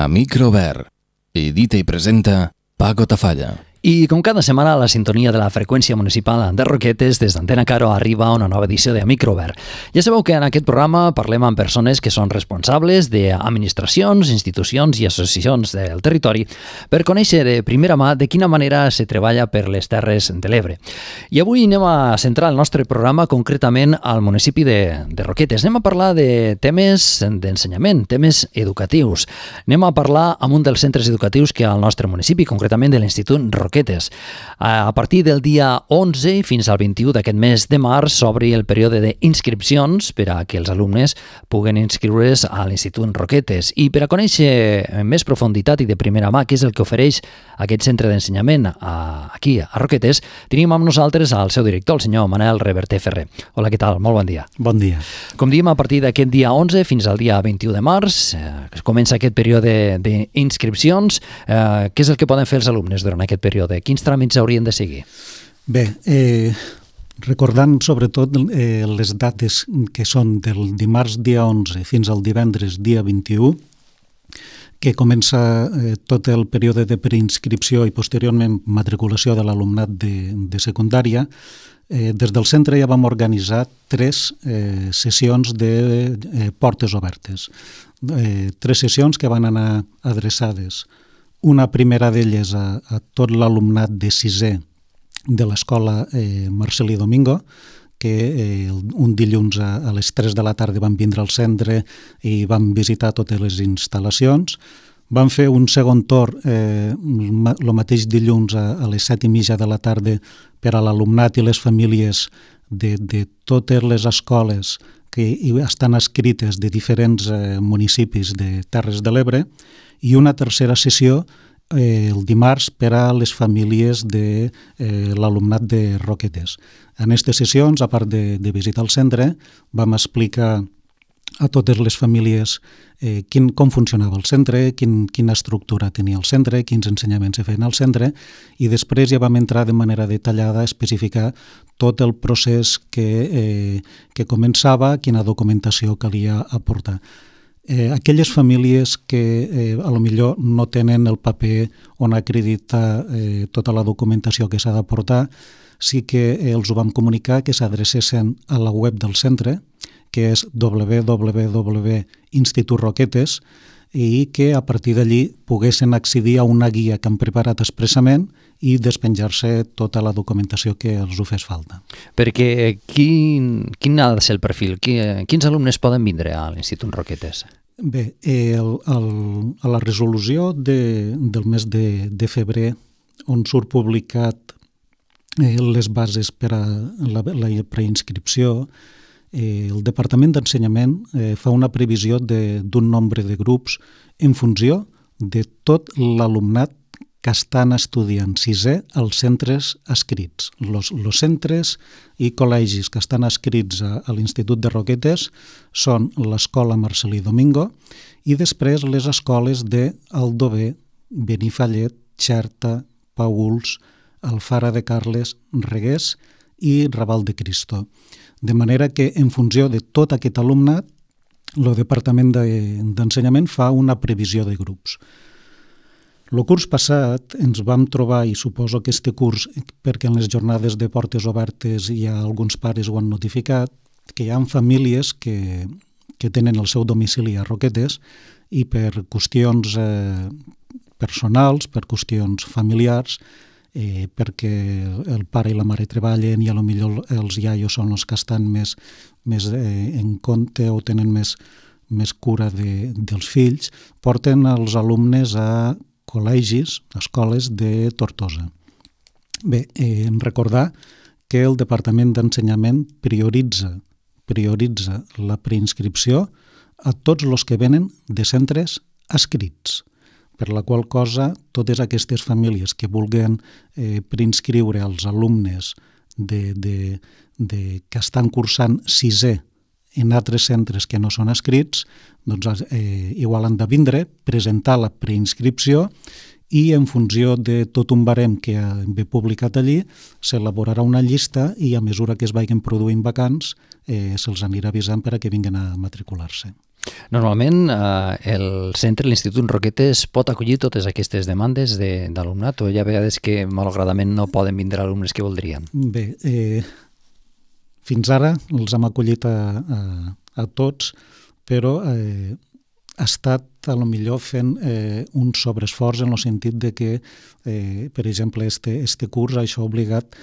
a Microver. Edita i presenta Paco Tafalla. I com cada setmana a la sintonia de la freqüència municipal de Roquetes, des d'Antena Caro arriba una nova edició de Microver. Ja sabeu que en aquest programa parlem amb persones que són responsables d'administracions, institucions i associacions del territori per conèixer de primera mà de quina manera se treballa per les Terres de l'Ebre. I avui anem a centrar el nostre programa concretament al municipi de, de Roquetes. Anem a parlar de temes d'ensenyament, temes educatius. Anem a parlar amb un dels centres educatius que hi ha al nostre municipi, concretament de l'Institut Roquetes croquetes. A partir del dia 11 fins al 21 d'aquest mes de març s'obri el període d'inscripcions per a que els alumnes puguen inscriure's a l'Institut Roquetes. I per a conèixer en més profunditat i de primera mà què és el que ofereix aquest centre d'ensenyament aquí a Roquetes, tenim amb nosaltres al seu director, el senyor Manel Reverter Ferrer. Hola, què tal? Molt bon dia. Bon dia. Com diem, a partir d'aquest dia 11 fins al dia 21 de març eh, comença aquest període d'inscripcions. Eh, què és el que poden fer els alumnes durant aquest període? de Quins tràmits haurien de seguir? Bé, eh, recordant sobretot eh, les dates que són del dimarts dia 11 fins al divendres dia 21, que comença eh, tot el període de preinscripció i posteriorment matriculació de l'alumnat de, de secundària, eh, des del centre ja vam organitzar tres eh, sessions de eh, portes obertes. Eh, tres sessions que van anar adreçades a una primera d'elles a, a tot l'alumnat de sisè de l'escola eh, Marcelí Domingo, que eh, un dilluns a, a les 3 de la tarda van vindre al centre i van visitar totes les instal·lacions. Van fer un segon torn eh, mateix dilluns a, a les 7 i mitja de la tarda per a l'alumnat i les famílies de, de totes les escoles que hi estan escrites de diferents eh, municipis de Terres de l'Ebre i una tercera sessió eh, el dimarts per a les famílies de eh, l'alumnat de Roquetes. En aquestes sessions, a part de, de visitar el centre, vam explicar a totes les famílies eh, quin, com funcionava el centre, quin, quina estructura tenia el centre, quins ensenyaments se feien al centre i després ja vam entrar de manera detallada a especificar tot el procés que, eh, que començava, quina documentació calia aportar. Eh, aquelles famílies que eh, a lo millor no tenen el paper on acredita eh, tota la documentació que s'ha d'aportar, sí que eh, els ho vam comunicar que s'adrecessin a la web del centre, que és www.institutroquetes, i que a partir d'allí poguessin accedir a una guia que han preparat expressament i despenjar-se tota la documentació que els ho fes falta. Perquè eh, quin, quin ha de ser el perfil? Eh, quins alumnes poden vindre a l'Institut Roquetes? Bé, el, el, a la resolució de, del mes de, de febrer, on surt publicat eh, les bases per a la, la preinscripció, eh, el Departament d'Ensenyament eh, fa una previsió d'un nombre de grups en funció de tot l'alumnat que estan estudiant sisè als centres escrits. Los, los centres i col·legis que estan escrits a, a l'Institut de Roquetes són l'Escola Marcelí Domingo i després les escoles de Aldover, Benifallet, Xerta, Pauls, Alfara de Carles, Regués i Raval de Cristo. De manera que, en funció de tot aquest alumnat, el Departament d'Ensenyament de, fa una previsió de grups. El curs passat ens vam trobar, i suposo que este curs, perquè en les jornades de portes obertes hi ha alguns pares ho han notificat, que hi ha famílies que, que tenen el seu domicili a Roquetes i per qüestions eh, personals, per qüestions familiars, eh, perquè el pare i la mare treballen i a lo millor els iaios són els que estan més, més eh, en compte o tenen més, més cura de, dels fills, porten els alumnes a col·legis, a escoles de Tortosa. Bé, eh, recordar que el Departament d'Ensenyament prioritza prioritza la preinscripció a tots els que venen de centres escrits per la qual cosa totes aquestes famílies que vulguen eh, preinscriure els alumnes de, de, de, que estan cursant sisè en altres centres que no són escrits, doncs eh, igual han de vindre, presentar la preinscripció i en funció de tot un barem que ve publicat allí, s'elaborarà una llista i a mesura que es vagin produint vacants eh, se'ls anirà avisant per a que vinguin a matricular-se. Normalment, eh, el centre, l'Institut Roquetes, pot acollir totes aquestes demandes d'alumnat de, o hi ha vegades que, malauradament, no poden vindre alumnes que voldrien? Bé, eh, fins ara els hem acollit a, a, a tots, però eh, ha estat a lo millor fent eh, un sobreesforç en el sentit de que, eh, per exemple, este, este curs això ha obligat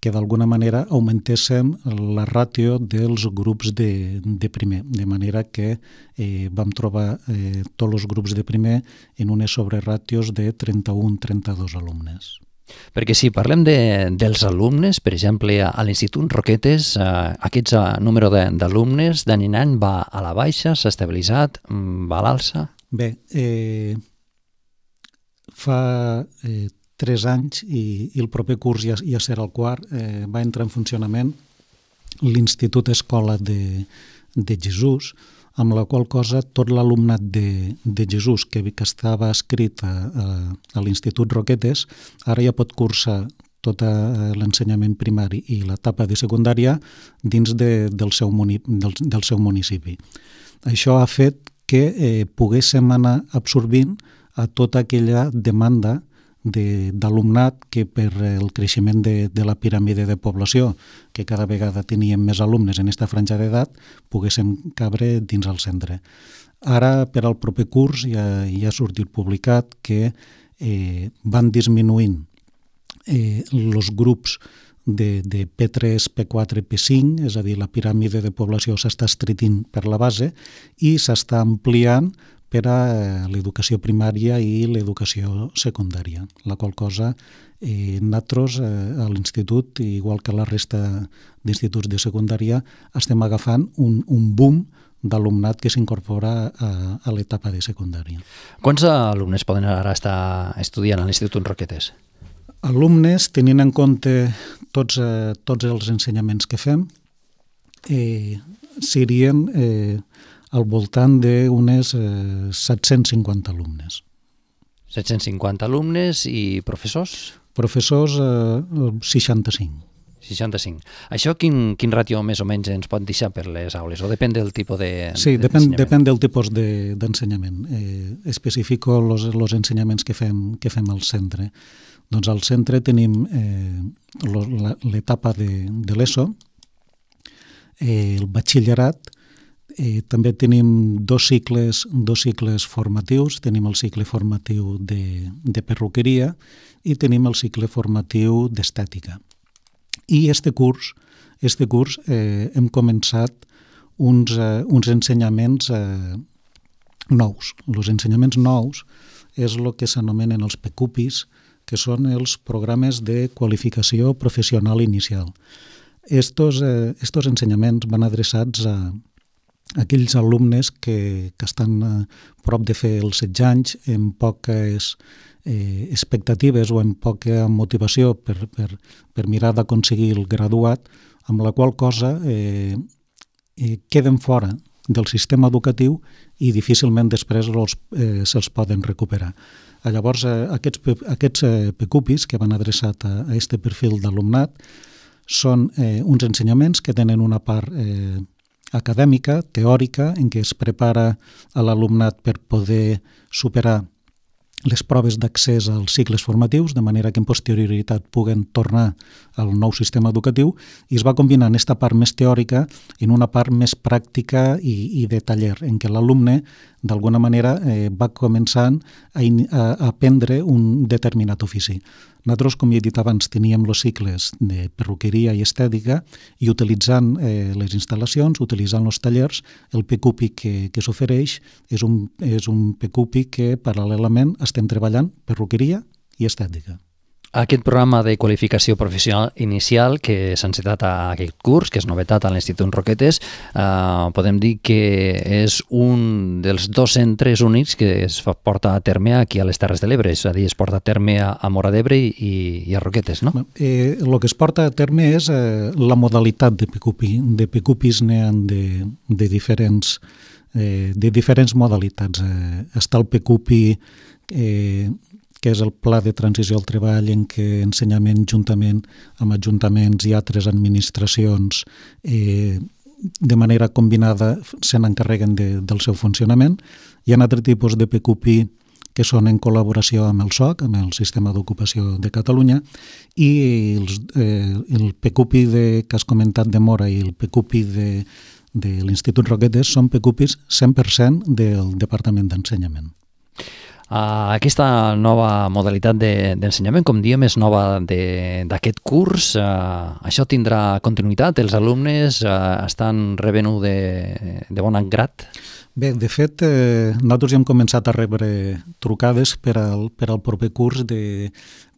que d'alguna manera augmentéssim la ràtio dels grups de, de primer, de manera que eh, vam trobar eh, tots els grups de primer en unes sobreràtios de 31-32 alumnes. Perquè si parlem de, dels alumnes, per exemple, a l'Institut Roquetes, eh, aquest eh, número d'alumnes d'any en any va a la baixa, s'ha estabilitzat, mm, va a l'alça? Bé, eh, fa eh, 3 anys i, i el proper curs ja, ja serà el quart, eh, va entrar en funcionament l'Institut Escola de, de Jesús, amb la qual cosa tot l'alumnat de, de Jesús que, que estava escrit a, a, a l'Institut Roquetes ara ja pot cursar tot eh, l'ensenyament primari i l'etapa de secundària dins de, del, seu muni, del, del seu municipi. Això ha fet que eh, poguéssim anar absorbint a tota aquella demanda d'alumnat que per el creixement de, de la piràmide de població, que cada vegada teníem més alumnes en aquesta franja d'edat, poguéssim cabre dins el centre. Ara, per al proper curs, ja, ja ha sortit publicat que eh, van disminuint eh, els grups de, de P3, P4, P5, és a dir, la piràmide de població s'està estretint per la base i s'està ampliant per a l'educació primària i l'educació secundària, la qual cosa eh, nosaltres eh, a l'institut, igual que la resta d'instituts de secundària, estem agafant un, un boom d'alumnat que s'incorpora a, a l'etapa de secundària. Quants alumnes poden ara estar estudiant a l'Institut Roquetes? Alumnes, tenint en compte tots, eh, tots els ensenyaments que fem, eh, serien eh, al voltant d'unes 750 eh, alumnes. 750 alumnes i professors? Professors, eh, 65. 65. Això quin, quin ratio més o menys ens pot deixar per les aules? O depèn del tipus de Sí, depèn, depèn del tipus d'ensenyament. De, eh, especifico els ensenyaments que fem, que fem al centre. Doncs al centre tenim eh, l'etapa de, de l'ESO, eh, el batxillerat, Eh, també tenim dos cicles, dos cicles formatius. Tenim el cicle formatiu de, de perruqueria i tenim el cicle formatiu d'estètica. I este curs, este curs eh, hem començat uns, eh, uns ensenyaments eh, nous. Els ensenyaments nous és el que s'anomenen els PECUPIs, que són els programes de qualificació professional inicial. Estos, eh, estos ensenyaments van adreçats a, aquells alumnes que, que estan a eh, prop de fer els 16 anys en poques eh, expectatives o en poca motivació per, per, per mirar d'aconseguir el graduat, amb la qual cosa eh, eh, queden fora del sistema educatiu i difícilment després eh, se'ls poden recuperar. Llavors, eh, aquests, aquests eh, PECUPIs que van adreçat a, a este perfil d'alumnat són eh, uns ensenyaments que tenen una part eh, acadèmica, teòrica, en què es prepara a l'alumnat per poder superar les proves d'accés als cicles formatius, de manera que en posterioritat puguen tornar al nou sistema educatiu, i es va combinar en aquesta part més teòrica en una part més pràctica i, i de taller, en què l'alumne d'alguna manera eh, va començant a, in, a, a aprendre un determinat ofici. Nosaltres, com ja he dit abans, teníem els cicles de perruqueria i estètica i utilitzant eh, les instal·lacions, utilitzant els tallers, el PQPI que, que s'ofereix és un, és un PQPI que paral·lelament estem treballant perruqueria i estètica. Aquest programa de qualificació professional inicial que s'ha encetat a aquest curs, que és novetat a l'Institut Roquetes, eh, podem dir que és un dels dos centres únics que es porta a terme aquí a les Terres de l'Ebre, és a dir, es porta a terme a Mora d'Ebre i, i a Roquetes, no? Eh, el que es porta a terme és eh, la modalitat de, picupi, de picupis n'hi de, de diferents eh, de diferents modalitats. Eh, està el PQPI eh, que és el Pla de Transició al Treball en què ensenyament juntament amb ajuntaments i altres administracions eh, de manera combinada se n'encarreguen de, del seu funcionament. Hi ha altres tipus de PQP que són en col·laboració amb el SOC, amb el Sistema d'Ocupació de Catalunya, i els, eh, el PQP de, que has comentat de Mora i el PQP de, de l'Institut Roquetes són PQPs 100% del Departament d'Ensenyament. Uh, aquesta nova modalitat d'ensenyament, de, com diem, és nova d'aquest curs. Uh, això tindrà continuïtat? Els alumnes uh, estan rebent-ho de, de bon grat? Bé, de fet, eh, nosaltres ja hem començat a rebre trucades per al, per al proper curs de,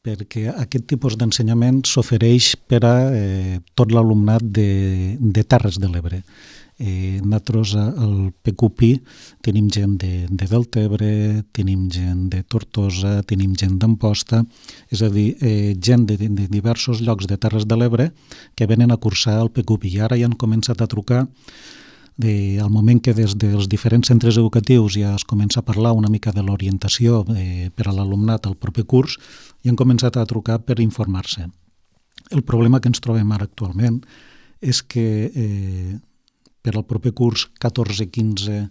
perquè aquest tipus d'ensenyament s'ofereix per a eh, tot l'alumnat de, de Terres de l'Ebre. Eh, nosaltres al PQP tenim gent de, de Deltebre, tenim gent de Tortosa, tenim gent d'Amposta, és a dir, eh, gent de, de diversos llocs de Terres de l'Ebre que venen a cursar al PQP i ara ja han començat a trucar de, al moment que des dels diferents centres educatius ja es comença a parlar una mica de l'orientació eh, per a l'alumnat al proper curs, i han començat a trucar per informar-se. El problema que ens trobem ara actualment és que eh, per al proper curs 14-15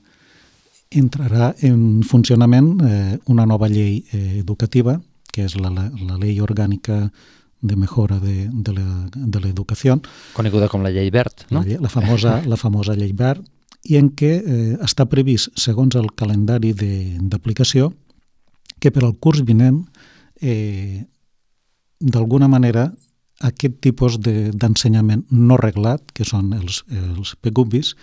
entrarà en funcionament eh, una nova llei eh, educativa, que és la, la, la Llei Orgànica de Mejora de, de l'Educació. Coneguda com la Llei Verd, no? La, la, famosa, la famosa Llei Verd, i en què eh, està previst, segons el calendari d'aplicació, que per al curs vinent, eh, d'alguna manera, aquest tipus d'ensenyament de, no reglat, que són els, els PQBIs,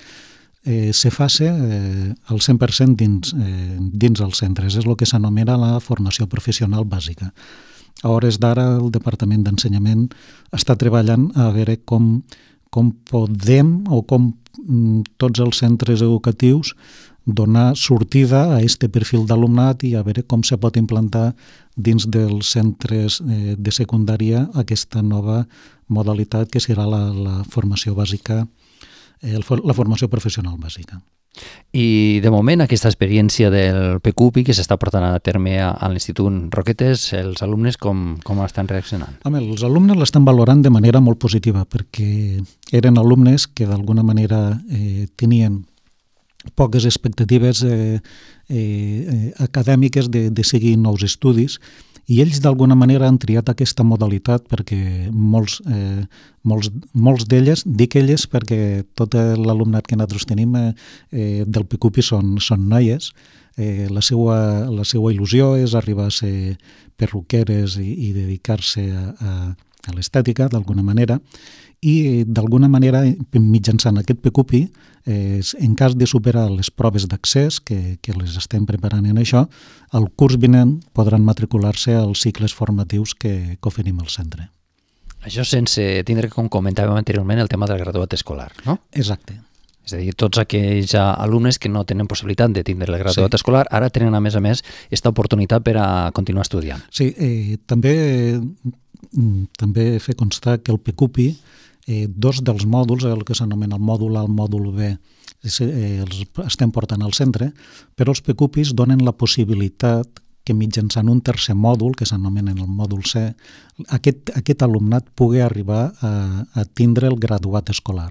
eh, se fa eh, al 100% dins, eh, dins els centres. És el que s'anomena la formació professional bàsica. A hores d'ara el Departament d'Ensenyament està treballant a veure com, com podem o com mm, tots els centres educatius donar sortida a aquest perfil d'alumnat i a veure com se pot implantar dins dels centres eh, de secundària aquesta nova modalitat que serà la, la formació bàsica, eh, la formació professional bàsica. I, de moment, aquesta experiència del PQPI que s'està portant a terme a l'Institut Roquetes, els alumnes com, com estan reaccionant? Home, els alumnes l'estan valorant de manera molt positiva perquè eren alumnes que d'alguna manera eh, tenien poques expectatives eh, eh, eh, acadèmiques de, de seguir nous estudis i ells d'alguna manera han triat aquesta modalitat perquè molts, eh, molts, molts d'elles, dic elles perquè tot l'alumnat que nosaltres tenim eh, eh del PICUPI són, són noies, eh, la, seva, la seva il·lusió és arribar a ser perruqueres i, i dedicar-se a, a, a l'estètica d'alguna manera i eh, d'alguna manera mitjançant aquest PICUPI és, en cas de superar les proves d'accés, que, que les estem preparant en això, el curs vinent podran matricular-se als cicles formatius que, que oferim al centre. Això sense tindre, com comentàvem anteriorment, el tema del graduat escolar, no? Exacte. És a dir, tots aquells alumnes que no tenen possibilitat de tindre el graduat sí. escolar ara tenen, a més a més, aquesta oportunitat per a continuar estudiant. Sí, eh, també, eh, també fer constar que el PQPI, eh, dos dels mòduls, el que s'anomena el mòdul A, el mòdul B, eh, els estem portant al centre, però els PQPIs donen la possibilitat que mitjançant un tercer mòdul, que s'anomena el mòdul C, aquest, aquest alumnat pugui arribar a, a tindre el graduat escolar.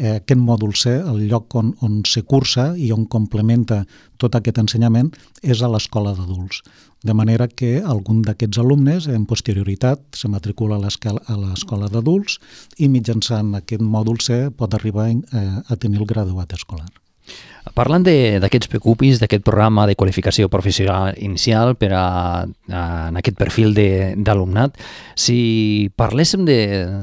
Eh, aquest mòdul C, el lloc on, on se cursa i on complementa tot aquest ensenyament, és a l'escola d'adults. De manera que algun d'aquests alumnes, en posterioritat, se matricula a l'escola d'adults i mitjançant aquest mòdul C pot arribar eh, a tenir el graduat escolar. Parlant d'aquests precupis, d'aquest programa de qualificació professional inicial per a, a en aquest perfil d'alumnat, si parléssim de,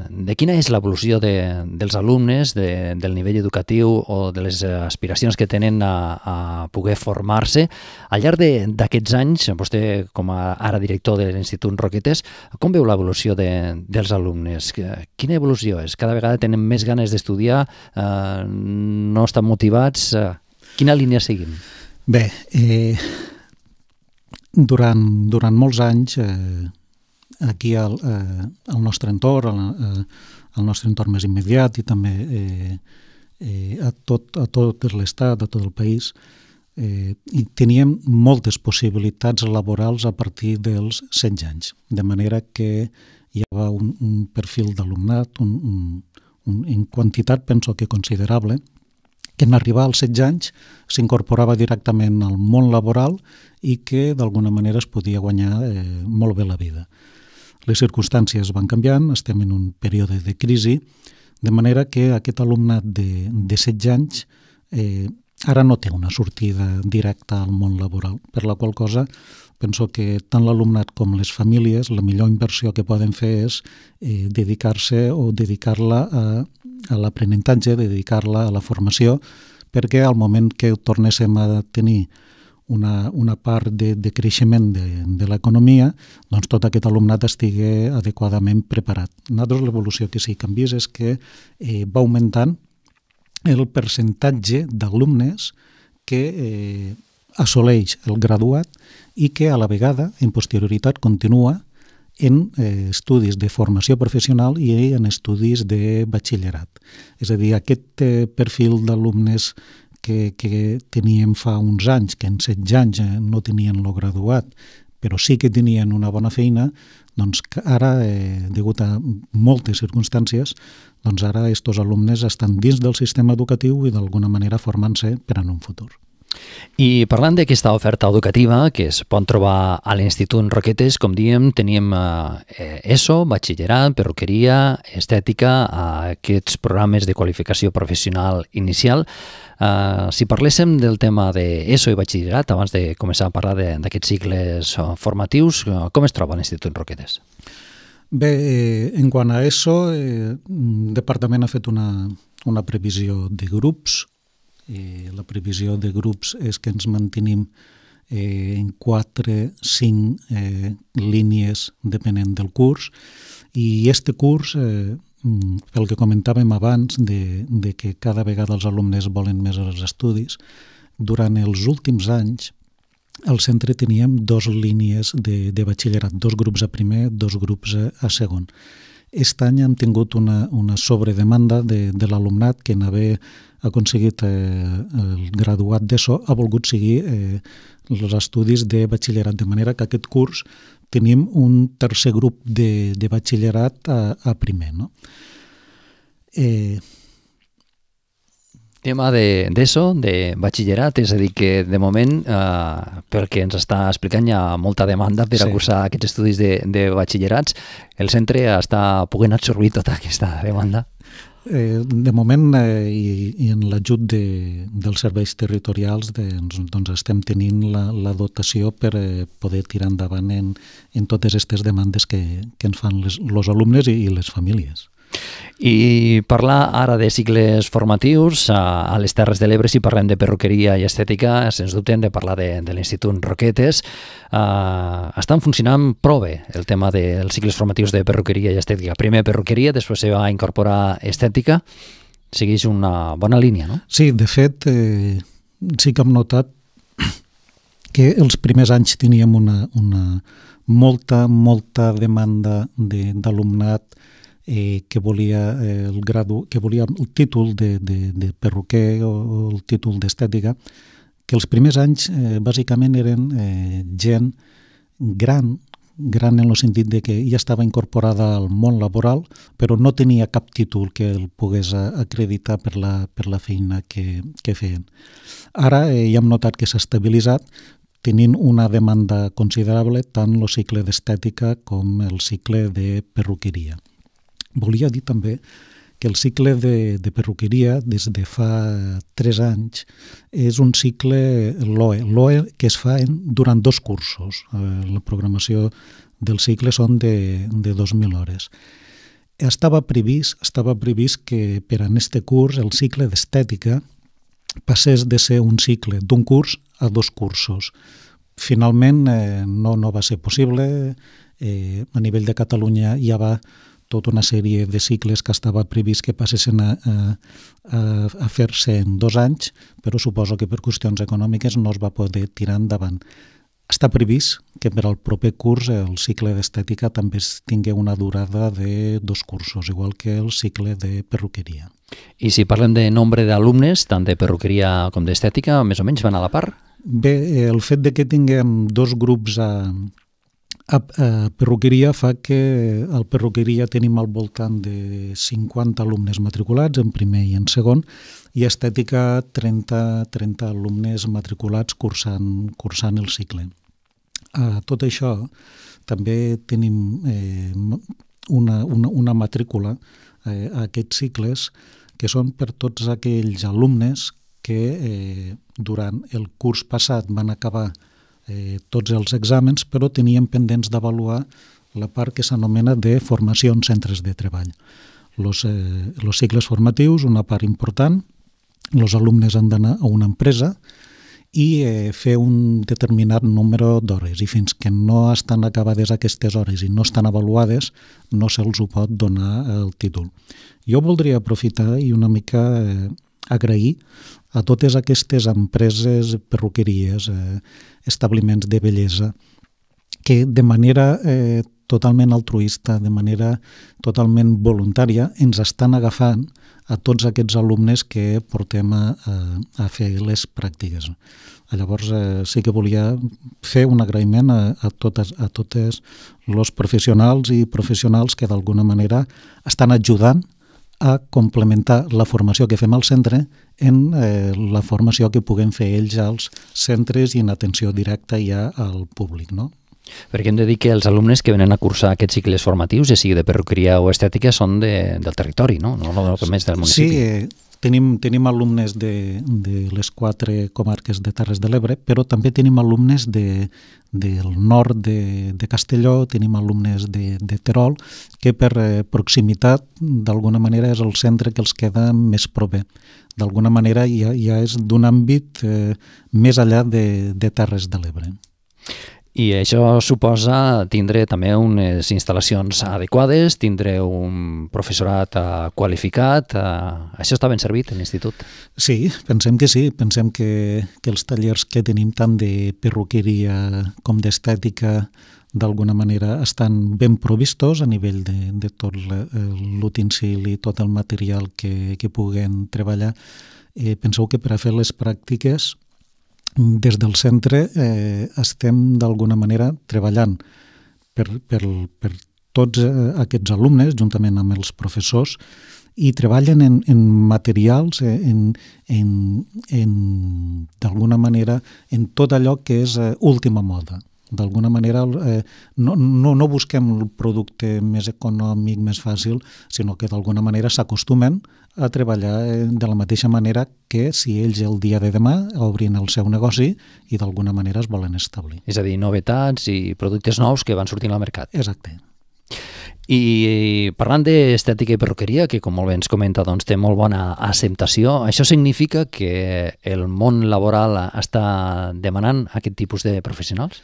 de quina és l'evolució de, dels alumnes, de, del nivell educatiu o de les aspiracions que tenen a, a poder formar-se, al llarg d'aquests anys, vostè com a ara director de l'Institut Roquetes, com veu l'evolució de, dels alumnes? Quina evolució és? Cada vegada tenen més ganes d'estudiar, eh, no estan motivats, defensa, eh, quina línia seguim? Bé, eh, durant, durant molts anys, eh, aquí al, eh, al nostre entorn, al, eh, al nostre entorn més immediat i també eh, eh, a, tot, a tot l'estat, a tot el país, eh, i teníem moltes possibilitats laborals a partir dels 100 anys, de manera que hi havia un, un perfil d'alumnat, un, un, un, en quantitat penso que considerable, en arribar als 16 anys s'incorporava directament al món laboral i que d'alguna manera es podia guanyar eh, molt bé la vida. Les circumstàncies van canviant, estem en un període de crisi, de manera que aquest alumnat de, de 16 anys eh, ara no té una sortida directa al món laboral, per la qual cosa penso que tant l'alumnat com les famílies, la millor inversió que poden fer és eh, dedicar-se o dedicar-la a, a l'aprenentatge, dedicar-la a la formació, perquè al moment que tornéssim a tenir una, una part de, de creixement de, de l'economia, doncs tot aquest alumnat estigui adequadament preparat. Nosaltres l'evolució que sí que hem vist és que eh, va augmentant el percentatge d'alumnes que eh, assoleix el graduat i que a la vegada, en posterioritat, continua en eh, estudis de formació professional i en estudis de batxillerat. És a dir, aquest eh, perfil d'alumnes que, que teníem fa uns anys, que en 16 anys eh, no tenien lo graduat, però sí que tenien una bona feina, doncs ara, eh, degut a moltes circumstàncies, doncs ara aquests alumnes estan dins del sistema educatiu i d'alguna manera formant-se per en un futur. I parlant d'aquesta oferta educativa que es pot trobar a l'Institut Roquetes, com diem, teníem eh, ESO, batxillerat, perruqueria, estètica, eh, aquests programes de qualificació professional inicial. Eh, si parléssim del tema d'ESO i batxillerat, abans de començar a parlar d'aquests cicles eh, formatius, eh, com es troba l'Institut Roquetes? Bé, eh, en quant a ESO, eh, el mm, departament ha fet una, una previsió de grups Eh, la previsió de grups és que ens mantenim eh, en 4-5 eh, línies depenent del curs i este curs, eh, mm, pel que comentàvem abans, de, de que cada vegada els alumnes volen més els estudis, durant els últims anys al centre teníem dos línies de, de batxillerat, dos grups a primer, dos grups a, a segon. Aquest any hem tingut una, una sobredemanda de, de l'alumnat que en haver aconseguit eh, el graduat d'ESO ha volgut seguir eh, els estudis de batxillerat, de manera que aquest curs tenim un tercer grup de, de batxillerat a, a primer. No? Eh, Tema d'ESO, de, de batxillerat, és a dir, que de moment, eh, pel que ens està explicant, hi ha molta demanda per sí. a cursar aquests estudis de, de batxillerats. El centre està podent absorbir tota aquesta demanda? Eh, de moment, eh, i, i en l'ajut de, dels serveis territorials, de, doncs, doncs estem tenint la, la dotació per eh, poder tirar endavant en, en totes aquestes demandes que, que ens fan els alumnes i, i les famílies. I parlar ara de cicles formatius a, a les Terres de l'Ebre, si parlem de perruqueria i estètica, sens dubte hem de parlar de, de l'Institut Roquetes. Uh, estan funcionant prou bé el tema dels cicles formatius de perruqueria i estètica. Primer perruqueria, després se va incorporar estètica. Segueix una bona línia, no? Sí, de fet, eh, sí que hem notat que els primers anys teníem una, una molta, molta demanda d'alumnat de, eh, que volia eh, el gradu, que volia el títol de, de, de perruquer o el títol d'estètica, que els primers anys eh, bàsicament eren eh, gent gran, gran en el sentit de que ja estava incorporada al món laboral, però no tenia cap títol que el pogués acreditar per la, per la feina que, que feien. Ara eh, ja hem notat que s'ha estabilitzat, tenint una demanda considerable tant el cicle d'estètica com el cicle de perruqueria. Volia dir també que el cicle de, de perruqueria des de fa tres anys és un cicle LOE, LOE que es fa en, durant dos cursos. Eh, la programació del cicle són de, de 2.000 hores. Estava previst, estava previst que per a aquest curs el cicle d'estètica passés de ser un cicle d'un curs a dos cursos. Finalment eh, no, no va ser possible, eh, a nivell de Catalunya ja va tota una sèrie de cicles que estava previst que passessin a, a, a fer-se en dos anys, però suposo que per qüestions econòmiques no es va poder tirar endavant. Està previst que per al proper curs el cicle d'estètica també tingui una durada de dos cursos, igual que el cicle de perruqueria. I si parlem de nombre d'alumnes, tant de perruqueria com d'estètica, més o menys van a la part? Bé, el fet de que tinguem dos grups a, a, a perruqueria fa que al perruqueria tenim al voltant de 50 alumnes matriculats en primer i en segon i estètica 30, 30 alumnes matriculats cursant, cursant el cicle. A tot això també tenim eh, una, una, una matrícula eh, a aquests cicles que són per tots aquells alumnes que eh, durant el curs passat van acabar eh, tots els exàmens, però teníem pendents d'avaluar la part que s'anomena de formació en centres de treball. Los, eh, los cicles formatius, una part important, els alumnes han d'anar a una empresa i eh, fer un determinat número d'hores i fins que no estan acabades aquestes hores i no estan avaluades no se'ls ho pot donar el títol. Jo voldria aprofitar i una mica eh, agrair a totes aquestes empreses, perruqueries, eh, establiments de bellesa, que de manera eh, totalment altruista, de manera totalment voluntària, ens estan agafant a tots aquests alumnes que portem a, a, a fer les pràctiques. Llavors, eh, sí que volia fer un agraïment a, a totes, a totes els professionals i professionals que d'alguna manera estan ajudant a complementar la formació que fem al centre en eh, la formació que puguem fer ells als centres i en atenció directa ja al públic, no? Perquè hem de dir que els alumnes que venen a cursar aquests cicles formatius, ja sigui de perruqueria o estètica, són de, del territori, no? No, no, del municipi. Sí, eh, Tenim, tenim alumnes de, de les quatre comarques de Terres de l'Ebre, però també tenim alumnes de, del nord de, de Castelló, tenim alumnes de, de Terol, que per eh, proximitat, d'alguna manera, és el centre que els queda més proper. D'alguna manera ja, ja és d'un àmbit eh, més enllà de, de Terres de l'Ebre. I això suposa tindre també unes instal·lacions adequades, tindre un professorat eh, qualificat. Eh, això està ben servit, l'institut? Sí, pensem que sí. Pensem que, que els tallers que tenim tant de perruqueria com d'estètica d'alguna manera estan ben provistos a nivell de, de tot l'utensili, tot el material que, que puguem treballar. Eh, penseu que per a fer les pràctiques des del centre eh, estem d'alguna manera treballant per, per, per tots eh, aquests alumnes, juntament amb els professors, i treballen en, en materials, eh, en, en, en d'alguna manera, en tot allò que és eh, última moda. D'alguna manera, eh, no, no, no busquem el producte més econòmic, més fàcil, sinó que d'alguna manera s'acostumen a treballar eh, de la mateixa manera que si ells el dia de demà obrin el seu negoci i d'alguna manera es volen establir. És a dir, novetats i productes nous que van sortint al mercat. Exacte. I eh, parlant d'estètica i perruqueria, que com molt bé ens comenta doncs, té molt bona acceptació, això significa que el món laboral està demanant aquest tipus de professionals?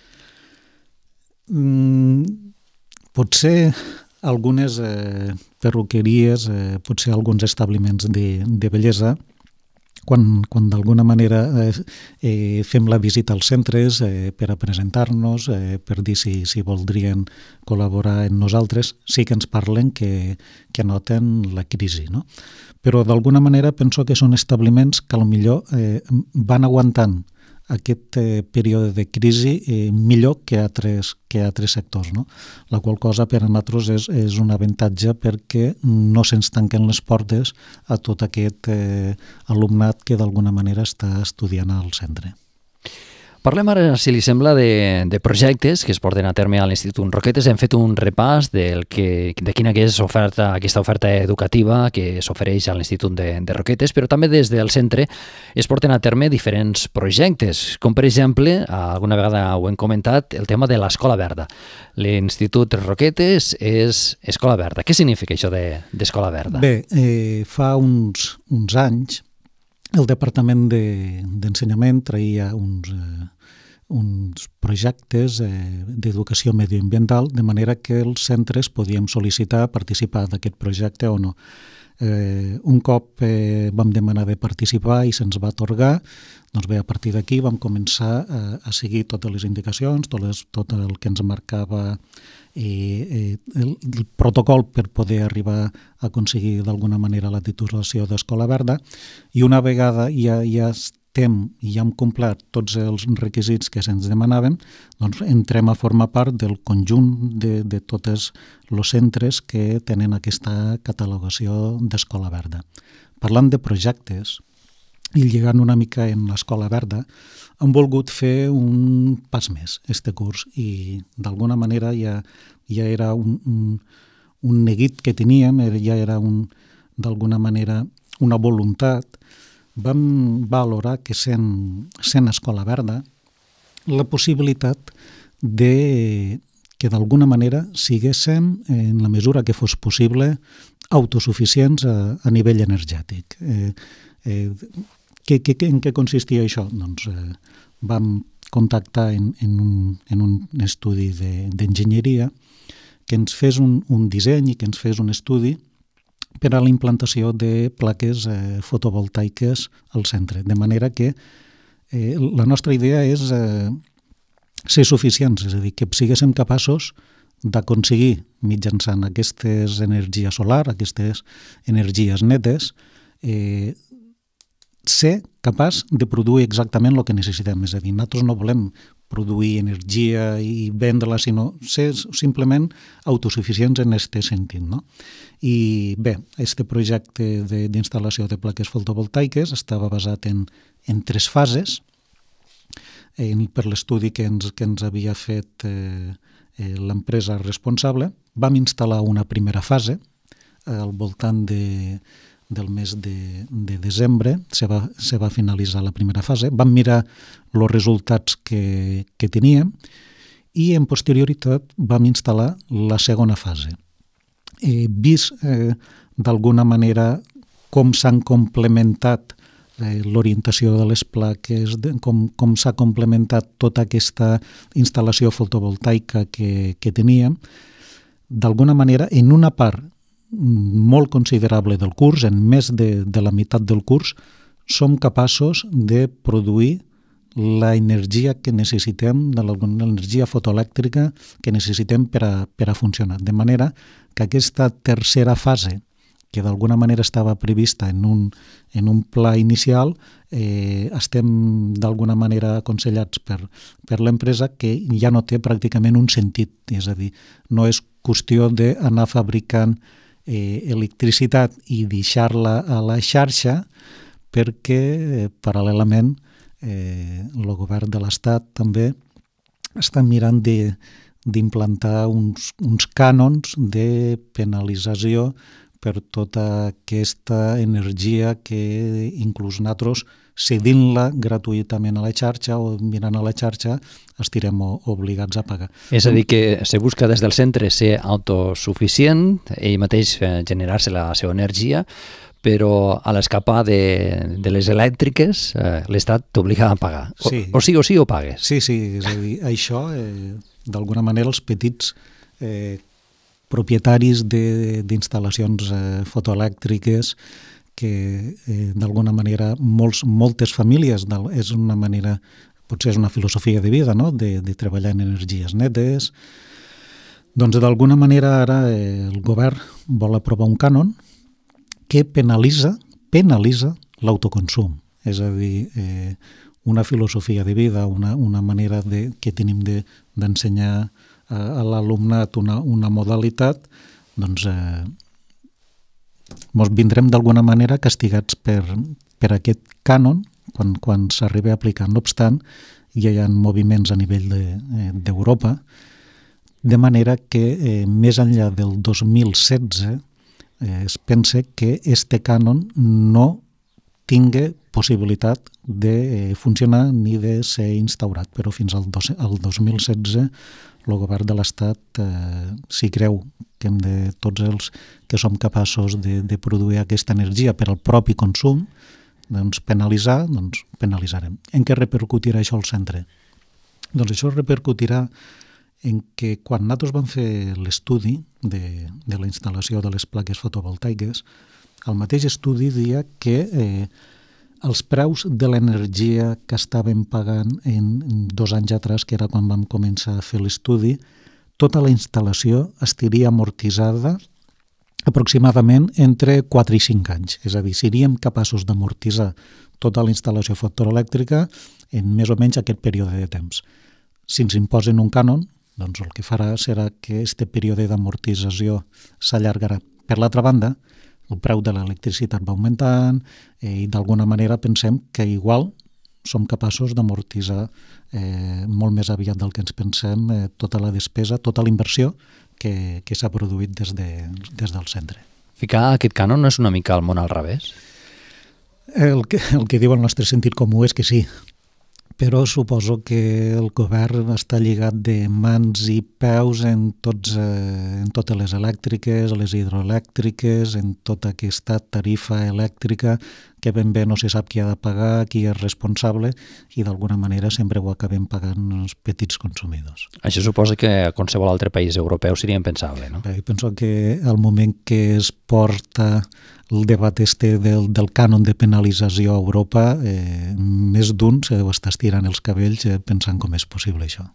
Mm, potser algunes eh, perruqueries, eh, potser alguns establiments de, de bellesa, quan, quan d'alguna manera eh, eh, fem la visita als centres eh, per a presentar-nos, eh, per dir si, si voldrien col·laborar en nosaltres, sí que ens parlen que, que noten la crisi. No? Però d'alguna manera penso que són establiments que millor eh, van aguantant eh, aquest eh, període de crisi eh, millor que altres, que altres sectors. No? La qual cosa per a nosaltres és, és un avantatge perquè no se'ns tanquen les portes a tot aquest eh, alumnat que d'alguna manera està estudiant al centre. Parlem ara, si li sembla, de, de projectes que es porten a terme a l'Institut Roquetes. Hem fet un repàs del que, de quina que és oferta, aquesta oferta educativa que s'ofereix a l'Institut de, de Roquetes, però també des del centre es porten a terme diferents projectes, com per exemple, alguna vegada ho hem comentat, el tema de l'Escola Verda. L'Institut Roquetes és Escola Verda. Què significa això d'Escola de, Verda? Bé, eh, fa uns, uns anys el Departament d'Ensenyament de, traia uns, eh, uns projectes eh, d'educació medioambiental de manera que els centres podíem sol·licitar participar d'aquest projecte o no. Eh, un cop eh, vam demanar de participar i se'ns va atorgar, doncs bé, a partir d'aquí vam començar a, eh, a seguir totes les indicacions, tot, les, tot el que ens marcava eh, el, el protocol per poder arribar a aconseguir d'alguna manera la titulació d'Escola Verda i una vegada ja, ja estem i ja hem complert tots els requisits que se'ns demanaven, doncs entrem a formar part del conjunt de, de totes els centres que tenen aquesta catalogació d'Escola Verda. Parlant de projectes, i lligant una mica en l'Escola Verda, han volgut fer un pas més, este curs, i d'alguna manera ja, ja era un, un, un neguit que teníem, eh, ja era un d'alguna manera una voluntat. Vam valorar que sent, sent Escola Verda la possibilitat de que d'alguna manera siguéssim, en la mesura que fos possible, autosuficients a, a nivell energètic. Eh, eh, què, què, en què consistia això? Doncs eh, vam contactar en, en, un, en un estudi d'enginyeria de, que ens fes un, un disseny i que ens fes un estudi per a la implantació de plaques eh, fotovoltaiques al centre. De manera que eh, la nostra idea és eh, ser suficients, és a dir, que siguéssim capaços d'aconseguir mitjançant aquestes energies solar, aquestes energies netes, eh, ser capaç de produir exactament el que necessitem. És a dir, nosaltres no volem produir energia i vendre-la, sinó ser simplement autosuficients en aquest sentit. No? I bé, aquest projecte d'instal·lació de, de plaques fotovoltaiques estava basat en, en tres fases, en, per l'estudi que, ens, que ens havia fet eh, eh, l'empresa responsable. Vam instal·lar una primera fase eh, al voltant de del mes de, de desembre se va, se va finalitzar la primera fase. Vam mirar els resultats que, que teníem i en posterioritat vam instal·lar la segona fase. Eh, vist eh, d'alguna manera com s'han complementat eh, l'orientació de les plaques, de, com, com s'ha complementat tota aquesta instal·lació fotovoltaica que, que teníem, d'alguna manera, en una part molt considerable del curs, en més de, de la meitat del curs, som capaços de produir la energia que necessitem, de l'energia fotoelèctrica que necessitem per a, per a funcionar. De manera que aquesta tercera fase, que d'alguna manera estava prevista en un, en un pla inicial, eh, estem d'alguna manera aconsellats per, per l'empresa que ja no té pràcticament un sentit, és a dir, no és qüestió d'anar fabricant eh, electricitat i deixar-la a la xarxa perquè eh, paral·lelament eh, el govern de l'Estat també està mirant de d'implantar uns, uns cànons de penalització per tota aquesta energia que inclús nosaltres, cedint-la gratuïtament a la xarxa o mirant a la xarxa, estirem obligats a pagar. És a dir, que se busca des del centre ser autosuficient, ell mateix eh, generar-se la seva energia, però a l'escapar de, de les elèctriques eh, l'Estat t'obliga a pagar. O, sí. o sí o sí o pagues. Sí, sí, és a dir, això eh, d'alguna manera els petits eh, propietaris d'instal·lacions eh, fotoelèctriques que eh, d'alguna manera molts, moltes famílies, és una manera, potser és una filosofia de vida, no? de, de treballar en energies netes, doncs d'alguna manera ara eh, el govern vol aprovar un cànon que penalitza, penalitza l'autoconsum, és a dir, eh, una filosofia de vida, una, una manera de, que tenim d'ensenyar de, a l'alumnat una, una modalitat, doncs eh, mos vindrem d'alguna manera castigats per, per aquest cànon quan, quan s'arriba aplicant. No obstant, ja hi ha moviments a nivell eh, d'Europa, de, de manera que eh, més enllà del 2016 eh, es pensa que este cànon no tingue possibilitat de eh, funcionar ni de ser instaurat, però fins al, dos, al 2016 el govern de l'Estat, eh, si creu que hem de tots els que som capaços de, de produir aquesta energia per al propi consum, doncs penalitzar, doncs penalitzarem. En què repercutirà això al centre? Doncs això repercutirà en que quan nosaltres vam fer l'estudi de, de la instal·lació de les plaques fotovoltaiques, el mateix estudi dia que eh, els preus de l'energia que estàvem pagant en dos anys atrás, que era quan vam començar a fer l'estudi, tota la instal·lació estaria amortitzada aproximadament entre 4 i 5 anys. És a dir, seríem capaços d'amortitzar tota la instal·lació fotoelèctrica en més o menys aquest període de temps. Si ens imposen un cànon, doncs el que farà serà que aquest període d'amortització s'allargarà. Per l'altra banda, el preu de l'electricitat va augmentant eh, i d'alguna manera pensem que igual som capaços d'amortitzar eh, molt més aviat del que ens pensem eh, tota la despesa, tota la inversió que, que s'ha produït des, de, des del centre. Ficar aquest cànon no és una mica el món al revés? El que, el que diu el nostre sentit comú és que sí, però suposo que el govern està lligat de mans i peus en, tots, eh, en totes les elèctriques, les hidroelèctriques, en tota aquesta tarifa elèctrica que ben bé no se sap qui ha de pagar, qui és responsable i d'alguna manera sempre ho acabem pagant els petits consumidors. Això suposa que a qualsevol altre país europeu seria impensable, no? Bé, eh, penso que el moment que es porta el debat este del, del cànon de penalització a Europa, eh, més d'un se deu estar estirant els cabells eh, pensant com és possible això.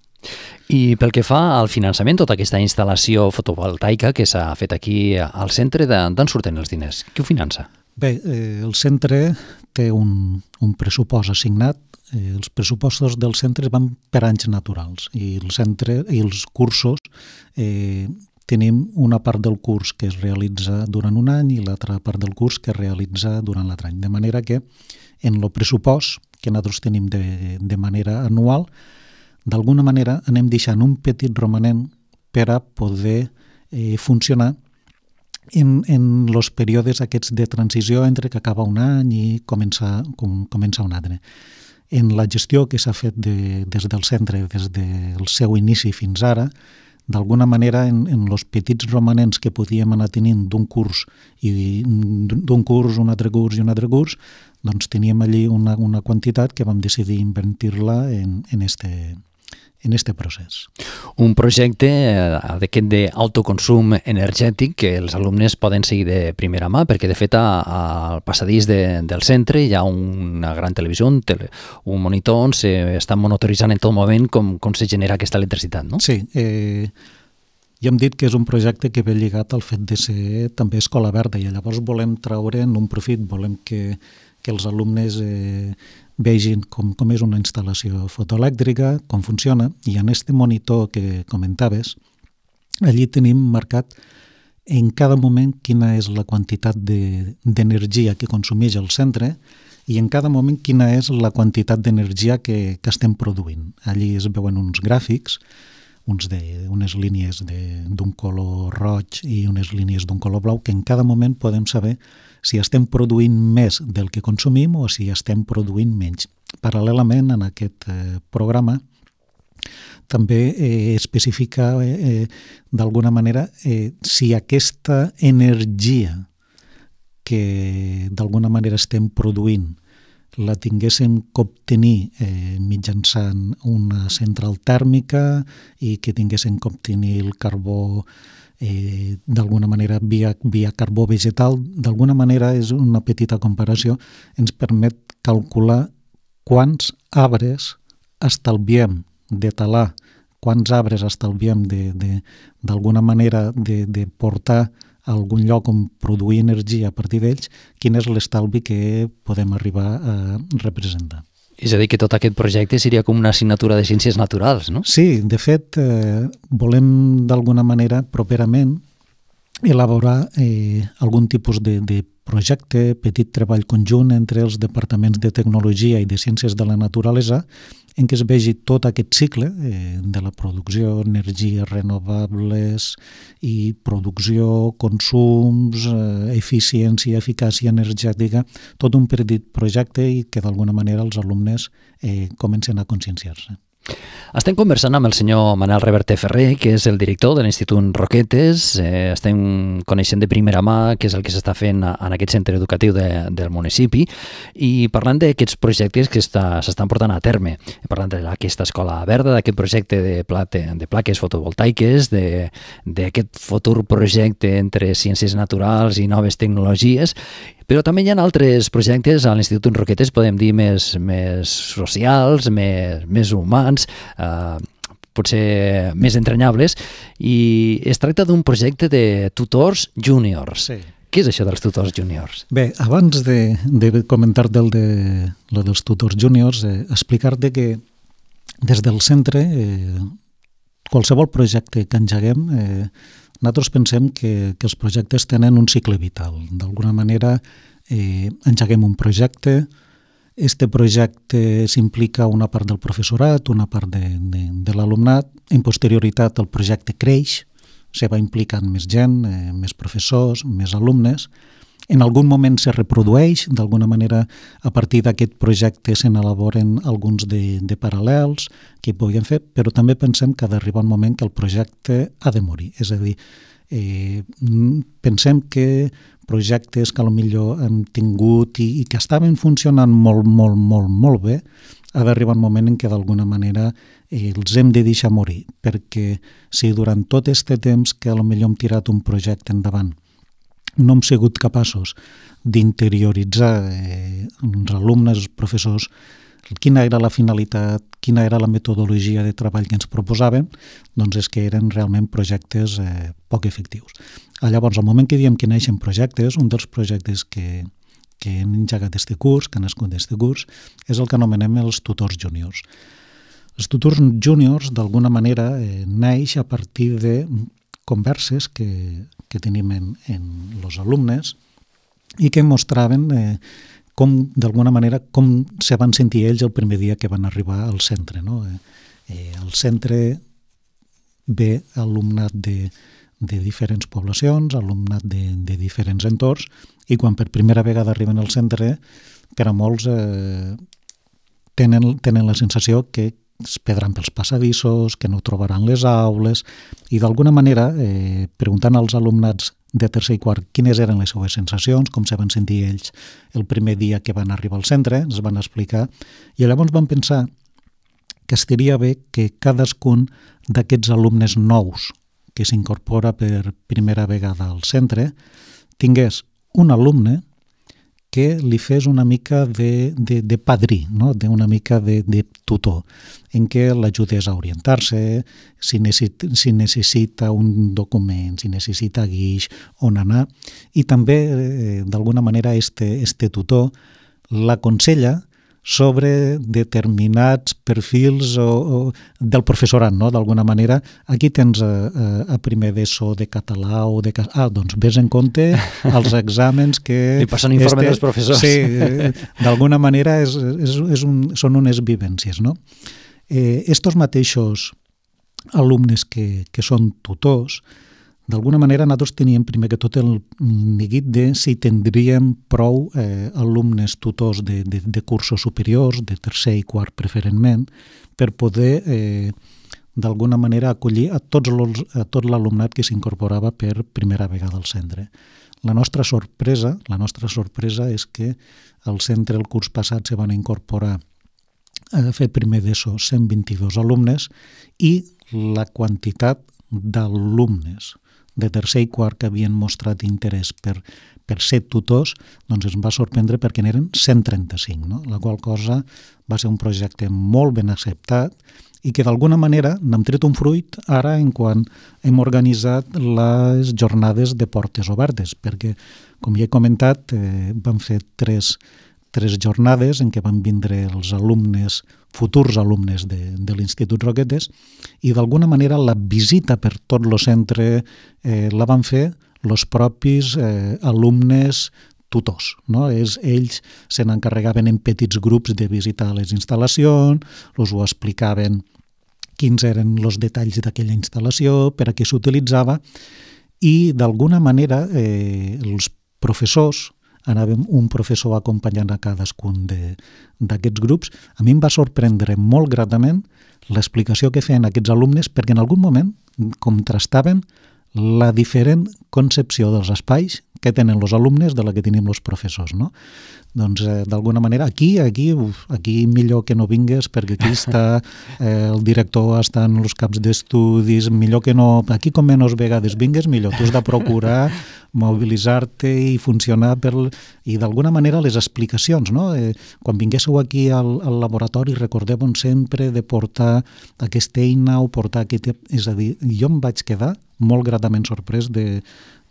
I pel que fa al finançament, tota aquesta instal·lació fotovoltaica que s'ha fet aquí al centre, d'on surten els diners? Qui ho finança? Bé, eh, el centre té un, un pressupost assignat. Eh, els pressupostos dels centres van per anys naturals i el centre i els cursos eh, tenim una part del curs que es realitza durant un any i l'altra part del curs que es realitza durant l'altre any. De manera que en el pressupost que nosaltres tenim de, de manera anual, d'alguna manera anem deixant un petit romanent per a poder eh, funcionar en, en los períodes aquests de transició entre que acaba un any i comença, com, comença un altre. En la gestió que s'ha fet de, des del centre, des del seu inici fins ara, d'alguna manera en, en los petits romanents que podíem anar tenint d'un curs i d'un curs, un altre curs i un altre curs, doncs teníem allí una, una quantitat que vam decidir invertir-la en, en este, en este procés. Un projecte eh, d'aquest d'autoconsum energètic que els alumnes poden seguir de primera mà, perquè de fet al passadís de, del centre hi ha una gran televisió, un, tele, un monitor on s'està monitoritzant en tot moment com, com se genera aquesta electricitat, no? Sí, eh, i hem dit que és un projecte que ve lligat al fet de ser també escola verda i llavors volem treure'n un profit, volem que, que els alumnes eh, vegin com, com és una instal·lació fotoelèctrica, com funciona, i en este monitor que comentaves, allí tenim marcat en cada moment quina és la quantitat d'energia de, que consumeix el centre i en cada moment quina és la quantitat d'energia que, que estem produint. Allí es veuen uns gràfics, uns de, unes línies d'un color roig i unes línies d'un color blau, que en cada moment podem saber si estem produint més del que consumim o si estem produint menys. Paral·lelament, en aquest eh, programa, també eh, especifica eh, eh, d'alguna manera eh, si aquesta energia que d'alguna manera estem produint la tinguéssim que obtenir eh, mitjançant una central tèrmica i que tinguéssim que obtenir el carbó eh, d'alguna manera via, via carbó vegetal, d'alguna manera és una petita comparació, ens permet calcular quants arbres estalviem de talar, quants arbres estalviem d'alguna manera de, de portar a algun lloc on produir energia a partir d'ells, quin és l'estalvi que podem arribar a representar. És a dir, que tot aquest projecte seria com una assignatura de ciències naturals, no? Sí, de fet, eh, volem d'alguna manera properament elaborar eh, algun tipus de, de projecte, petit treball conjunt entre els departaments de tecnologia i de ciències de la naturalesa en què es vegi tot aquest cicle eh, de la producció, energies renovables i producció, consums, eh, eficiència, eficàcia energètica, tot un petit projecte i que d'alguna manera els alumnes eh, comencen a conscienciar-se. Estem conversant amb el senyor Manel Reverte Ferrer, que és el director de l'Institut Roquetes. Eh, estem coneixent de primera mà què és el que s'està fent en aquest centre educatiu de, del municipi i parlant d'aquests projectes que s'estan portant a terme. Parlant d'aquesta escola verda, d'aquest projecte de, plate, de plaques fotovoltaiques, d'aquest futur projecte entre ciències naturals i noves tecnologies. Però també hi ha altres projectes a l'Institut Roquetes, podem dir, més, més socials, més, més humans, eh, potser més entranyables, i es tracta d'un projecte de tutors júniors. Sí. Què és això dels tutors juniors? Bé, abans de, de comentar del de, lo dels tutors juniors, eh, explicar-te que des del centre eh, qualsevol projecte que engeguem eh, nosaltres pensem que, que els projectes tenen un cicle vital. D'alguna manera eh, engeguem un projecte, este projecte s'implica una part del professorat, una part de, de, de l'alumnat, en posterioritat el projecte creix, se va implicant més gent, eh, més professors, més alumnes, en algun moment se reprodueix, d'alguna manera a partir d'aquest projecte se n'elaboren alguns de, de paral·lels que puguem fer, però també pensem que ha d'arribar un moment que el projecte ha de morir, és a dir, eh, pensem que projectes que millor hem tingut i, i que estaven funcionant molt, molt, molt, molt bé, ha d'arribar un moment en què d'alguna manera eh, els hem de deixar morir, perquè si durant tot aquest temps que millor hem tirat un projecte endavant no hem sigut capaços d'interioritzar eh, alumnes, els professors, quina era la finalitat, quina era la metodologia de treball que ens proposaven, doncs és que eren realment projectes eh, poc efectius. Llavors, al moment que diem que neixen projectes, un dels projectes que, que hem engegat este curs, que han nascut d'este curs, és el que anomenem els tutors juniors. Els tutors juniors, d'alguna manera, eh, neix a partir de converses que que tenim en, els alumnes i que mostraven eh, com, d'alguna manera, com se van sentir ells el primer dia que van arribar al centre. No? Eh, el eh, centre ve alumnat de, de diferents poblacions, alumnat de, de diferents entorns, i quan per primera vegada arriben al centre, per a molts eh, tenen, tenen la sensació que, es pedran pels passadissos, que no trobaran les aules, i d'alguna manera, eh, preguntant als alumnats de tercer i quart quines eren les seues sensacions, com se van sentir ells el primer dia que van arribar al centre, ens van explicar, i llavors van pensar que estaria bé que cadascun d'aquests alumnes nous que s'incorpora per primera vegada al centre tingués un alumne que li fes una mica de, de, de padrí, no? d'una mica de, de tutor, en què l'ajudés a orientar-se, si, necessita, si necessita un document, si necessita guix, on anar, i també, eh, d'alguna manera, este, este tutor l'aconsella sobre determinats perfils o, o del professorat, no? d'alguna manera. Aquí tens a, a primer d'ESO de català o de... Ah, doncs vés en compte els exàmens que... Li passen informe este, dels professors. Sí, eh, d'alguna manera és, és, és un, són unes vivències. No? Eh, estos mateixos alumnes que, que són tutors, D'alguna manera nosaltres teníem primer que tot el neguit mm, de si tindríem prou eh, alumnes tutors de, de, de cursos superiors, de tercer i quart preferentment, per poder eh, d'alguna manera acollir a, tots los, a tot l'alumnat que s'incorporava per primera vegada al centre. La nostra sorpresa, la nostra sorpresa és que al centre el curs passat se van incorporar eh, a fer primer d'ESO 122 alumnes i la quantitat d'alumnes de tercer i quart que havien mostrat interès per, per ser tutors, doncs ens va sorprendre perquè n'eren 135, no? la qual cosa va ser un projecte molt ben acceptat i que d'alguna manera n'hem tret un fruit ara en quan hem organitzat les jornades de portes obertes, perquè, com ja he comentat, eh, vam fer tres jornades tres jornades en què van vindre els alumnes, futurs alumnes de, de l'Institut Roquetes, i d'alguna manera la visita per tot el centre eh, la van fer els propis eh, alumnes tutors. No? És, ells se n'encarregaven en petits grups de visitar les instal·lacions, els ho explicaven quins eren els detalls d'aquella instal·lació, per a què s'utilitzava, i d'alguna manera eh, els professors anàvem un professor acompanyant a cadascun d'aquests grups. A mi em va sorprendre molt gratament l'explicació que feien aquests alumnes perquè en algun moment contrastaven la diferent concepció dels espais que tenen els alumnes de la que tenim els professors, no? Doncs, eh, d'alguna manera, aquí, aquí, uf, aquí millor que no vingues perquè aquí està eh, el director, estan els caps d'estudis, millor que no... Aquí com menys vegades vingues, millor. Tu has de procurar mobilitzar-te i funcionar per, i d'alguna manera les explicacions. No? Eh, quan vinguéssiu aquí al, al laboratori recordeu on sempre de portar aquesta eina o portar aquest... E, és a dir, jo em vaig quedar molt gratament sorprès de,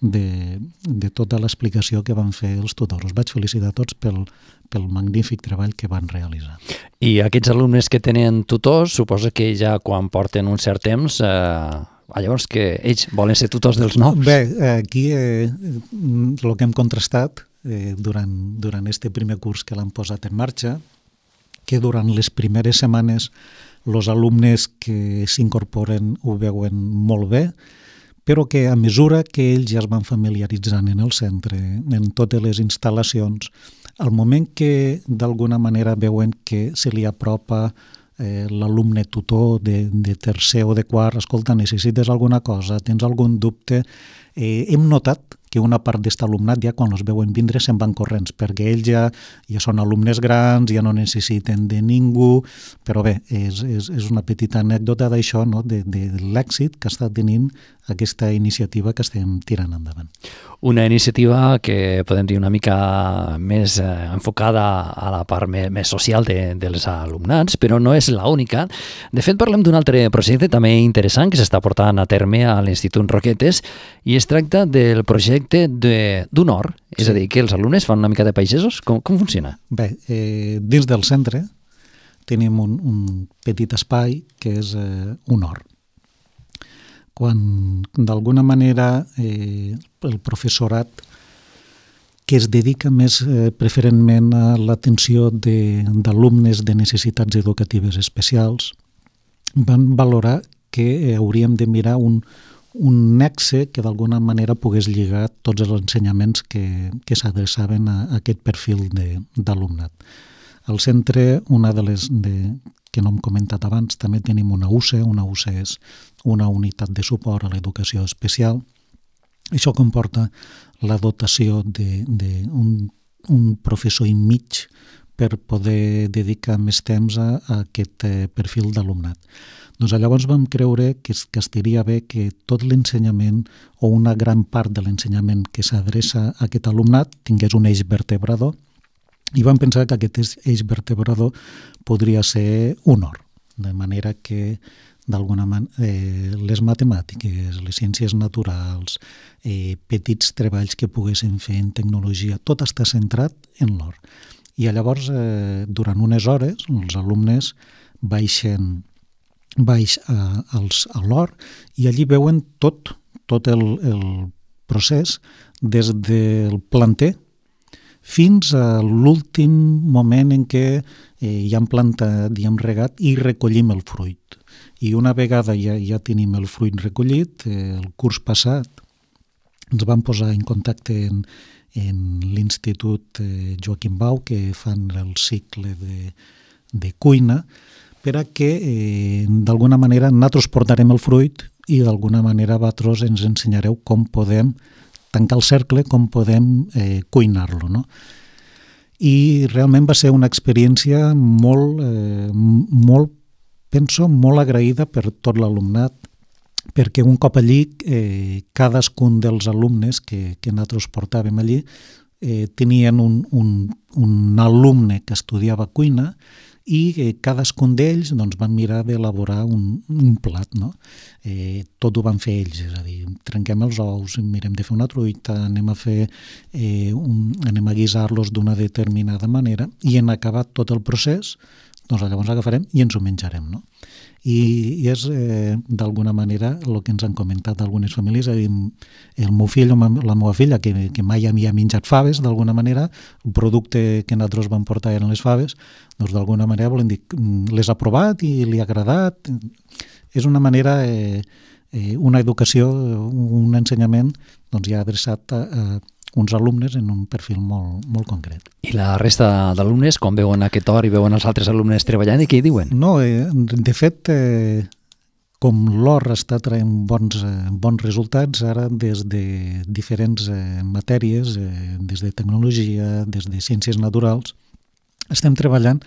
de, de tota l'explicació que van fer els tutors. Us vaig felicitar tots pel, pel magnífic treball que van realitzar. I aquests alumnes que tenen tutors, suposa que ja quan porten un cert temps... Eh, ah, llavors que ells volen ser tutors dels nous? Bé, aquí eh, el que hem contrastat eh, durant, durant este primer curs que l'han posat en marxa, que durant les primeres setmanes els alumnes que s'incorporen ho veuen molt bé, però que a mesura que ells ja es van familiaritzant en el centre, en totes les instal·lacions, al moment que d'alguna manera veuen que se li apropa eh, l'alumne tutor de, de tercer o de quart, escolta, necessites alguna cosa, tens algun dubte, eh, hem notat que una part d'aquest alumnat ja quan els veuen vindre se'n van corrents, perquè ells ja, ja són alumnes grans, ja no necessiten de ningú, però bé, és, és, és una petita anècdota d'això, no? de, de l'èxit que està tenint aquesta iniciativa que estem tirant endavant. Una iniciativa que podem dir una mica més eh, enfocada a la part més, més social de, dels alumnats, però no és l'única. De fet, parlem d'un altre projecte també interessant que s'està portant a terme a l'Institut Roquetes i es tracta del projecte projecte d'honor, és sí. a dir, que els alumnes fan una mica de pagesos. Com, com funciona? Bé, eh, dins del centre tenim un, un petit espai que és eh, honor. Quan, d'alguna manera, eh, el professorat que es dedica més eh, preferentment a l'atenció d'alumnes de, de necessitats educatives especials, van valorar que eh, hauríem de mirar un, un nexe que d'alguna manera pogués lligar tots els ensenyaments que, que s'adreçaven a, a aquest perfil d'alumnat. Al centre, una de les de, que no hem comentat abans, també tenim una UCE. Una UCE és una unitat de suport a l'educació especial. Això comporta la dotació d'un un professor i mig per poder dedicar més temps a, a aquest eh, perfil d'alumnat. Doncs llavors vam creure que, que estaria bé que tot l'ensenyament o una gran part de l'ensenyament que s'adreça a aquest alumnat tingués un eix vertebrador i vam pensar que aquest eix vertebrador podria ser un or, de manera que d'alguna manera, eh, les matemàtiques, les ciències naturals, eh, petits treballs que poguessin fer en tecnologia, tot està centrat en l'or. I llavors, eh, durant unes hores, els alumnes baixen baix a, als, a l'or i allí veuen tot, tot el, el procés des del planter fins a l'últim moment en què eh, ja hem plantat i hem regat i recollim el fruit. I una vegada ja, ja tenim el fruit recollit, eh, el curs passat ens vam posar en contacte en, en l'Institut eh, Joaquim Bau, que fan el cicle de, de cuina, per a que eh, d'alguna manera nosaltres portarem el fruit i d'alguna manera vosaltres ens ensenyareu com podem tancar el cercle, com podem eh, cuinar-lo. No? I realment va ser una experiència molt, eh, molt penso, molt agraïda per tot l'alumnat, perquè un cop allí eh, cadascun dels alumnes que, que nosaltres portàvem allí eh, tenien un, un, un alumne que estudiava cuina i eh, cadascun d'ells doncs, van mirar d'elaborar un, un plat. No? Eh, tot ho van fer ells, és a dir, trenquem els ous, mirem de fer una truita, anem a, fer, eh, un, anem a guisar-los d'una determinada manera i en acabat tot el procés doncs llavors agafarem i ens ho menjarem. No? i, i és eh, d'alguna manera el que ens han comentat algunes famílies dir, el meu fill o la meva filla que, que mai havia menjat faves d'alguna manera, el producte que nosaltres vam portar eren les faves doncs d'alguna manera volen dir mm, les ha provat i li ha agradat és una manera eh, eh, una educació, un ensenyament doncs ja adreçat a, a uns alumnes en un perfil molt, molt concret. I la resta d'alumnes, quan veuen aquest or i veuen els altres alumnes treballant, i què diuen? No, eh, de fet, eh, com l'or està traient bons, eh, bons resultats, ara des de diferents eh, matèries, eh, des de tecnologia, des de ciències naturals, estem treballant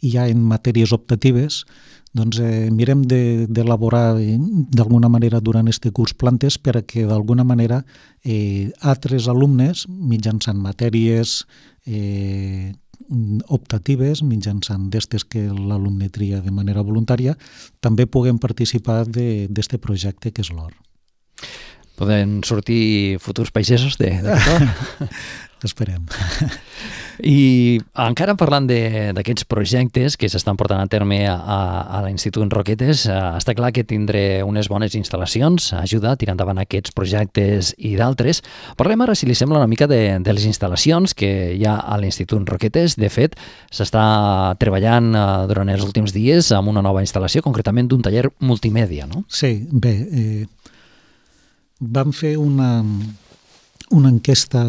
ja en matèries optatives doncs eh, mirem d'elaborar de, eh, d'alguna manera durant aquest curs plantes perquè d'alguna manera eh, altres alumnes, mitjançant matèries eh, optatives, mitjançant d'estes que l'alumne tria de manera voluntària, també puguem participar d'este projecte que és l'OR. Poden sortir futurs pagesos de, de tot? Esperem. I encara parlant d'aquests projectes que s'estan portant a terme a, a, a l'Institut Roquetes, eh, està clar que tindré unes bones instal·lacions, ajuda a tirar endavant aquests projectes i d'altres. Parlem ara, si li sembla, una mica de, de les instal·lacions que hi ha a l'Institut Roquetes. De fet, s'està treballant eh, durant els últims dies amb una nova instal·lació, concretament d'un taller multimèdia, no? Sí, bé, eh, vam fer una, una enquesta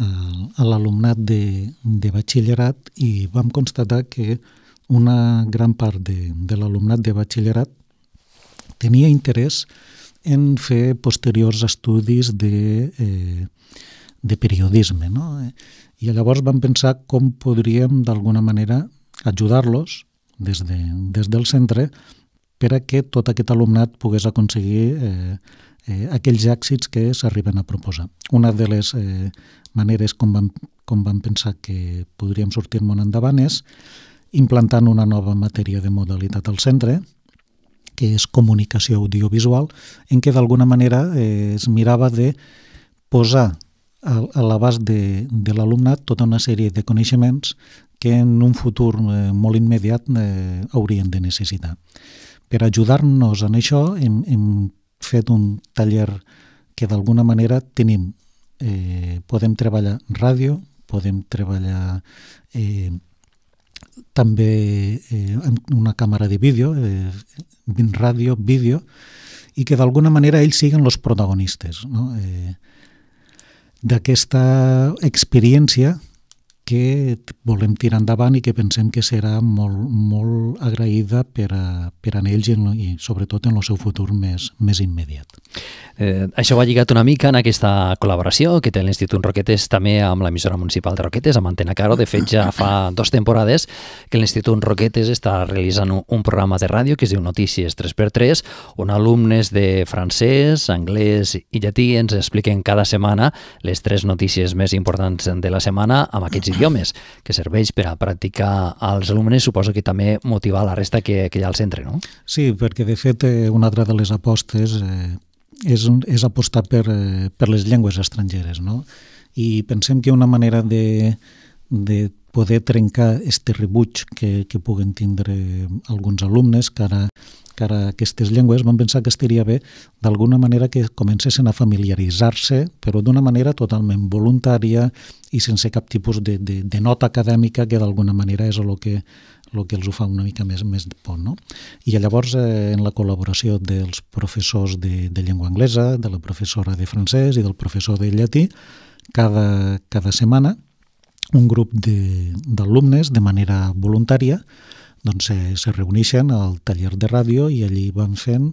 Eh, a l'alumnat de, de batxillerat i vam constatar que una gran part de, de l'alumnat de batxillerat tenia interès en fer posteriors estudis de, eh, de periodisme. No? Eh, I llavors vam pensar com podríem, d'alguna manera, ajudar-los des, de, des del centre per a que tot aquest alumnat pogués aconseguir eh, eh, aquells èxits que s'arriben a proposar. Una de les eh, maneres com vam, com vam pensar que podríem sortir món endavant és implantant una nova matèria de modalitat al centre, que és comunicació audiovisual, en què d'alguna manera eh, es mirava de posar a, a l'abast de, de l'alumnat tota una sèrie de coneixements que en un futur eh, molt immediat eh, haurien de necessitar. Per ajudar-nos en això hem, hem fet un taller que d'alguna manera tenim eh, podem treballar ràdio, podem treballar eh, també eh, amb una càmera de vídeo, eh, ràdio, vídeo, i que d'alguna manera ells siguin els protagonistes no? eh, d'aquesta experiència que volem tirar endavant i que pensem que serà molt, molt agraïda per a, per a ells i, en, i sobretot en el seu futur més, més immediat. Eh, això va lligat una mica en aquesta col·laboració que té l'Institut Roquetes també amb l'emissora municipal de Roquetes, amb Antena Caro. De fet, ja fa dues temporades que l'Institut Roquetes està realitzant un programa de ràdio que es diu Notícies 3x3, on alumnes de francès, anglès i llatí ens expliquen cada setmana les tres notícies més importants de la setmana amb aquests idiomes, que serveix per a practicar als alumnes, suposo que també motivar la resta que, que hi ha al centre, no? Sí, perquè de fet eh, una altra de les apostes eh, és, és apostar per, eh, per les llengües estrangeres, no? I pensem que una manera de, de poder trencar este rebuig que, que puguen tindre alguns alumnes que ara cara a aquestes llengües, van pensar que estaria bé d'alguna manera que comencessin a familiaritzar-se, però d'una manera totalment voluntària i sense cap tipus de, de, de nota acadèmica que d'alguna manera és el que el que els ho fa una mica més més por. No? I llavors, eh, en la col·laboració dels professors de, de llengua anglesa, de la professora de francès i del professor de llatí, cada, cada setmana un grup d'alumnes de, de manera voluntària doncs eh, se reuneixen al taller de ràdio i allí van fent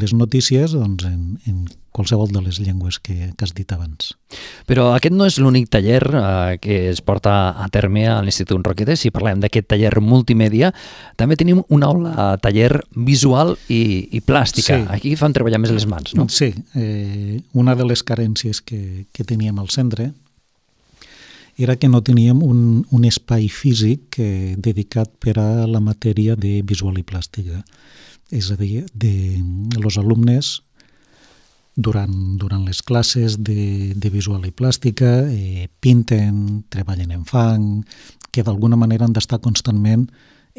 les notícies doncs, en, en qualsevol de les llengües que, que has dit abans. Però aquest no és l'únic taller eh, que es porta a terme a l'Institut Roquetes. Si parlem d'aquest taller multimèdia, també tenim una aula eh, taller visual i, i plàstica. Sí. Aquí fan treballar més les mans, no? Sí. Eh, una de les carències que, que teníem al centre era que no teníem un, un espai físic eh, dedicat per a la matèria de visual i plàstica. És a dir, de, els alumnes durant, durant les classes de, de visual i plàstica eh, pinten, treballen en fang, que d'alguna manera han d'estar constantment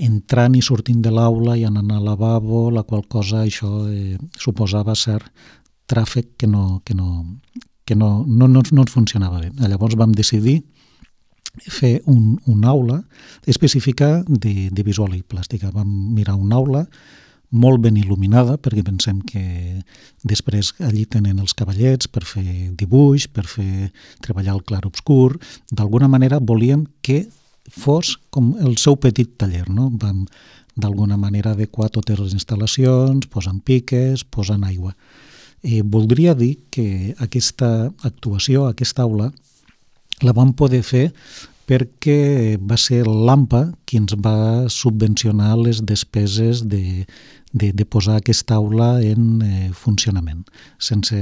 entrant i sortint de l'aula i anant al lavabo, la qual cosa això eh, suposava ser tràfic que no, que no, que no, no, no, no ens funcionava bé. Llavors vam decidir fer un, una aula específica de, de visual i plàstica. Vam mirar una aula molt ben il·luminada, perquè pensem que després allí tenen els cavallets per fer dibuix, per fer treballar el clar-obscur. D'alguna manera volíem que fos com el seu petit taller. No? Vam d'alguna manera adequar totes les instal·lacions, posant piques, posant aigua. Eh, voldria dir que aquesta actuació, aquesta aula, la vam poder fer perquè va ser l'AMPA qui ens va subvencionar les despeses de, de, de posar aquesta aula en eh, funcionament. Sense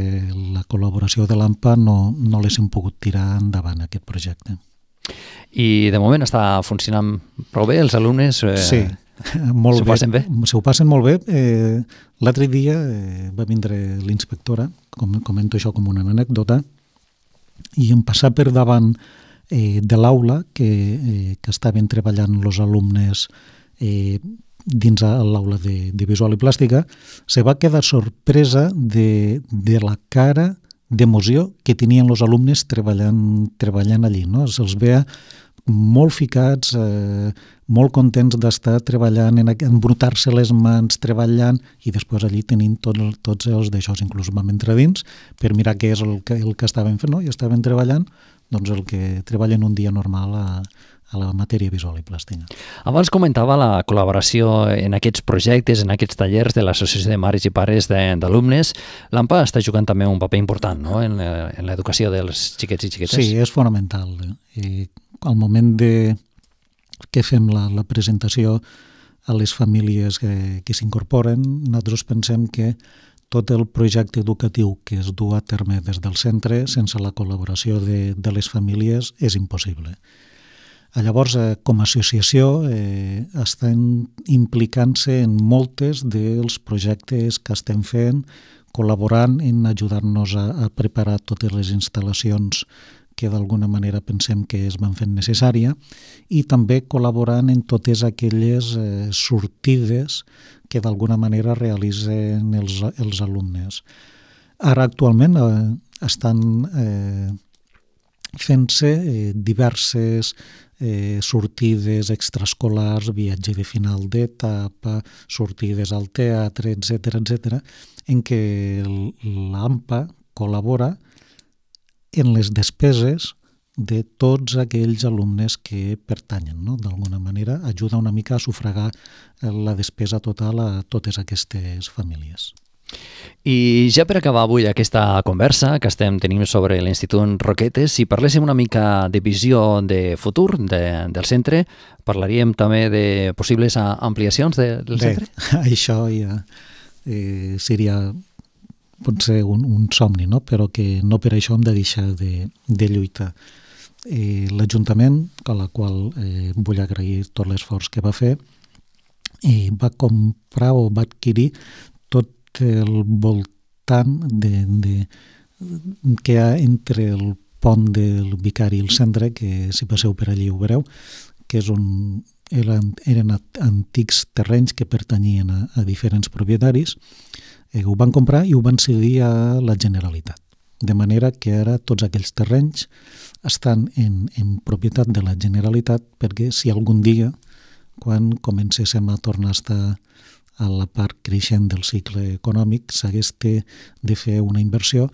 la col·laboració de l'AMPA no, no hem pogut tirar endavant aquest projecte. I de moment està funcionant prou bé, els alumnes... Eh... Sí, molt bé. bé. Se ho passen molt bé. Eh, L'altre dia eh, va vindre l'inspectora, com, comento això com una anècdota, i em passar per davant eh, de l'aula que, eh, que estaven treballant els alumnes eh, dins l'aula de, de visual i plàstica, se va quedar sorpresa de, de la cara d'emoció que tenien els alumnes treballant, treballant allí. No? Se'ls veia molt ficats, eh, molt contents d'estar treballant, en, embrutar-se les mans, treballant, i després allí tenint tot, tots els d'això, inclús vam entrar dins, per mirar què és el que, el que estaven fent, no? i estaven treballant doncs el que treballen un dia normal a, a la matèria visual i plàstica. Abans comentava la col·laboració en aquests projectes, en aquests tallers de l'Associació de Mares i Pares d'Alumnes. L'AMPA està jugant també un paper important no? en, en l'educació dels xiquets i xiquetes. Sí, és fonamental. Eh? I al moment de que fem la, la presentació a les famílies que, que s'incorporen, nosaltres pensem que tot el projecte educatiu que es du a terme des del centre sense la col·laboració de, de les famílies és impossible. Llavors, eh, com a associació, eh, estem implicant-se en moltes dels projectes que estem fent, col·laborant en ajudar-nos a, a preparar totes les instal·lacions que d'alguna manera pensem que es van fent necessària i també col·laborant en totes aquelles eh, sortides que d'alguna manera realitzen els, els alumnes. Ara actualment eh, estan eh, fent-se eh, diverses eh, sortides extraescolars, viatge de final d'etapa, sortides al teatre, etc etc, en què l'AMPA col·labora en les despeses de tots aquells alumnes que pertanyen. No? D'alguna manera ajuda una mica a sufragar eh, la despesa total a totes aquestes famílies. I ja per acabar avui aquesta conversa que estem tenim sobre l'Institut Roquetes, si parléssim una mica de visió de futur de, del centre, parlaríem també de possibles ampliacions del del Bé, centre? Això ja eh, seria pot ser un, un somni, no? però que no per això hem de deixar de, de lluitar. Eh, L'Ajuntament, a la qual eh, vull agrair tot l'esforç que va fer, eh, va comprar o va adquirir tot el voltant de, de, que hi ha entre el pont del Vicari i el Cendre, que si passeu per allí ho veureu, que és on eren, eren antics terrenys que pertanyien a, a diferents propietaris, eh, ho van comprar i ho van cedir a la Generalitat. De manera que ara tots aquells terrenys estan en, en propietat de la Generalitat perquè si algun dia, quan comencéssim a tornar a estar a la part creixent del cicle econòmic, s'hagués de fer una inversió,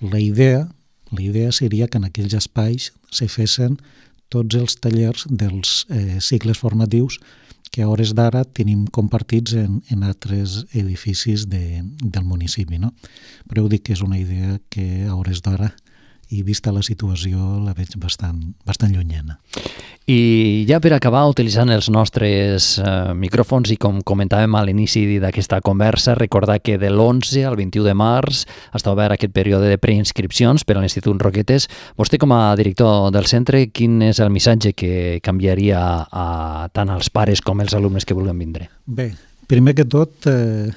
la idea, la idea seria que en aquells espais se fessin tots els tallers dels eh, cicles formatius que a hores d'ara tenim compartits en, en altres edificis de, del municipi. No? Però heu dit que és una idea que a hores d'ara i vista la situació la veig bastant, bastant llunyena. I ja per acabar, utilitzant els nostres eh, micròfons i com comentàvem a l'inici d'aquesta conversa, recordar que de l'11 al 21 de març està obert aquest període de preinscripcions per a l'Institut Roquetes. Vostè com a director del centre, quin és el missatge que canviaria a, tant als pares com als alumnes que vulguin vindre? Bé, primer que tot, eh,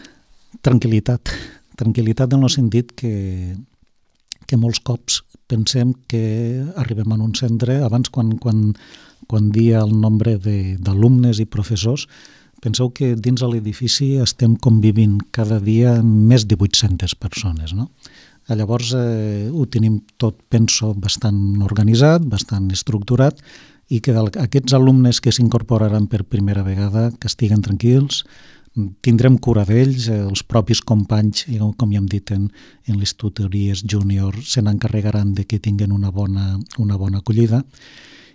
tranquil·litat. Tranquil·litat en el sentit que, que molts cops pensem que arribem en un centre, abans quan, quan, quan dia el nombre d'alumnes i professors, penseu que dins de l'edifici estem convivint cada dia més de 800 persones, no? Llavors eh, ho tenim tot, penso, bastant organitzat, bastant estructurat, i que aquests alumnes que s'incorporaran per primera vegada que estiguen tranquils, tindrem cura d'ells, eh, els propis companys, com ja hem dit en, en les tutories júnior, se n'encarregaran de que tinguin una bona, una bona acollida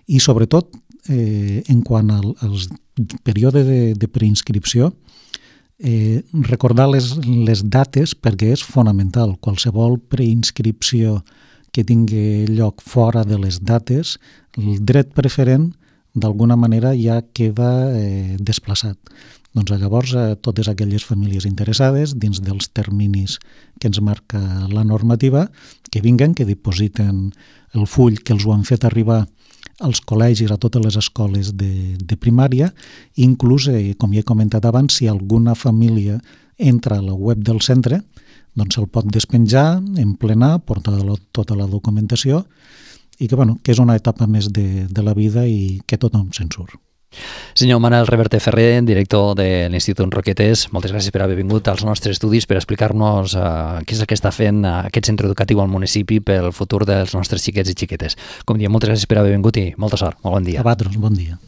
i sobretot eh, en quant al, al període de, de preinscripció, eh, recordar les, les dates perquè és fonamental. Qualsevol preinscripció que tingui lloc fora de les dates, el dret preferent d'alguna manera ja queda eh, desplaçat. Doncs llavors a eh, totes aquelles famílies interessades, dins dels terminis que ens marca la normativa, que vinguen, que dipositen el full que els ho han fet arribar als col·legis, a totes les escoles de, de primària, inclús, eh, com ja he comentat abans, si alguna família entra a la web del centre, doncs el pot despenjar, emplenar, portar tota la documentació i que, bueno, que és una etapa més de, de la vida i que tothom se'n surt. Senyor Manel Reverte Ferrer, director de l'Institut Roquetes, moltes gràcies per haver vingut als nostres estudis per explicar-nos eh, què és el que està fent eh, aquest centre educatiu al municipi pel futur dels nostres xiquets i xiquetes. Com diem, moltes gràcies per haver vingut i molta sort. Molt bon dia. A vosaltres, bon dia.